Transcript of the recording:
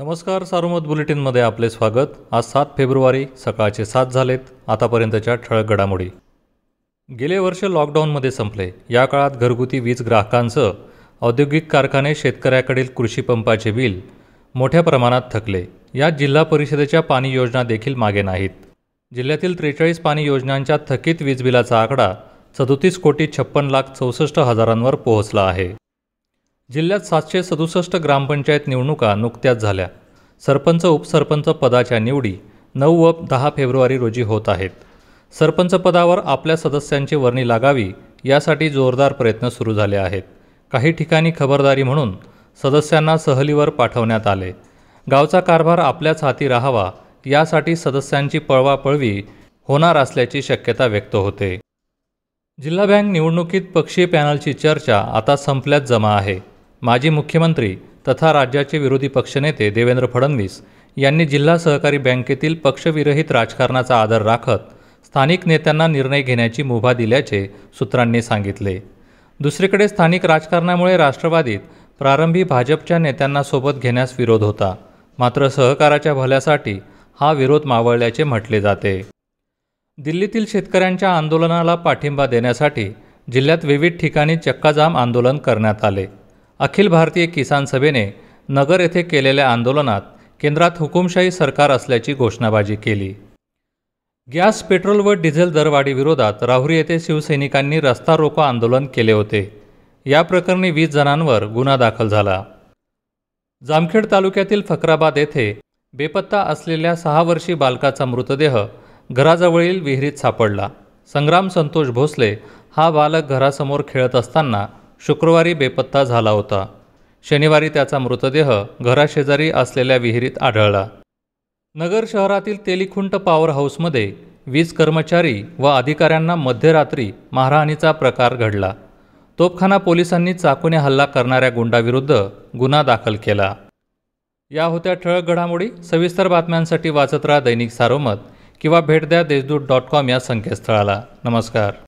नमस्कार सार्वमत बुलेटिनमध्ये आपले स्वागत आज सात फेब्रुवारी सकाळचे सात झालेत आतापर्यंतच्या ठळक घडामोडी गेले वर्ष लॉकडाऊनमध्ये संपले या काळात घरगुती वीज ग्राहकांचं औद्योगिक कारखाने शेतकऱ्याकडील कृषी पंपाचे बिल मोठ्या प्रमाणात थकले यात जिल्हा परिषदेच्या पाणी योजना देखील मागे नाहीत जिल्ह्यातील त्रेचाळीस पाणी योजनांच्या थकीत वीज बिलाचा आकडा सदोतीस कोटी छप्पन लाख चौसष्ट हजारांवर पोहोचला आहे जिल्ह्यात सातशे सदुसष्ट ग्रामपंचायत निवडणुका नुकत्याच झाल्या सरपंच उपसरपंच पदाच्या निवडी नऊ व दहा फेब्रुवारी रोजी होत आहेत सरपंच पदावर आपल्या सदस्यांची वर्णी लागावी यासाठी जोरदार प्रयत्न सुरू झाले आहेत काही ठिकाणी खबरदारी म्हणून सदस्यांना सहलीवर पाठवण्यात आले गावचा कारभार आपल्याच हाती राहावा यासाठी सदस्यांची पळवापळवी होणार असल्याची शक्यता व्यक्त होते जिल्हा बँक निवडणुकीत पक्षीय पॅनलची चर्चा आता संपल्यात जमा आहे माजी मुख्यमंत्री तथा राज्याचे विरोधी पक्षनेते देवेंद्र फडणवीस यांनी जिल्हा सहकारी बँकेतील पक्षविरहित राजकारणाचा आदर राखत स्थानिक नेत्यांना निर्णय घेण्याची मुभा दिल्याचे सूत्रांनी सांगितले दुसरीकडे स्थानिक राजकारणामुळे राष्ट्रवादीत प्रारंभी भाजपच्या नेत्यांना सोबत घेण्यास विरोध होता मात्र सहकाराच्या भल्यासाठी हा विरोध मावळल्याचे म्हटले जाते दिल्लीतील शेतकऱ्यांच्या आंदोलनाला पाठिंबा देण्यासाठी जिल्ह्यात विविध ठिकाणी चक्काजाम आंदोलन करण्यात आले अखिल भारतीय किसान सभेने नगर येथे केलेल्या आंदोलनात केंद्रात हुकुमशाही सरकार असल्याची घोषणाबाजी केली गॅस पेट्रोल व डिझेल दरवाढीविरोधात राहुरी येथे शिवसैनिकांनी रस्ता रोको आंदोलन केले होते या प्रकरणी वीस जणांवर गुन्हा दाखल झाला जामखेड तालुक्यातील फकराबाद येथे बेपत्ता असलेल्या सहा वर्षी बालकाचा मृतदेह घराजवळील विहिरीत सापडला संग्राम संतोष भोसले हा बालक घरासमोर खेळत असताना शुक्रवारी बेपत्ता झाला होता शनिवारी त्याचा मृतदेह घराशेजारी असलेल्या विहिरीत आढळला नगर शहरातील तेलिखुंट पॉवर हाऊसमध्ये वीज कर्मचारी व अधिकाऱ्यांना मध्यरात्री मारहाणीचा प्रकार घडला तोपखाना पोलिसांनी चाकूने हल्ला करणाऱ्या गुंडाविरुद्ध गुन्हा दाखल केला या होत्या ठळक घडामोडी सविस्तर बातम्यांसाठी वाचत राहा दैनिक सारोमत किंवा भेट द्या देशदूत डॉट कॉम या संकेतस्थळाला नमस्कार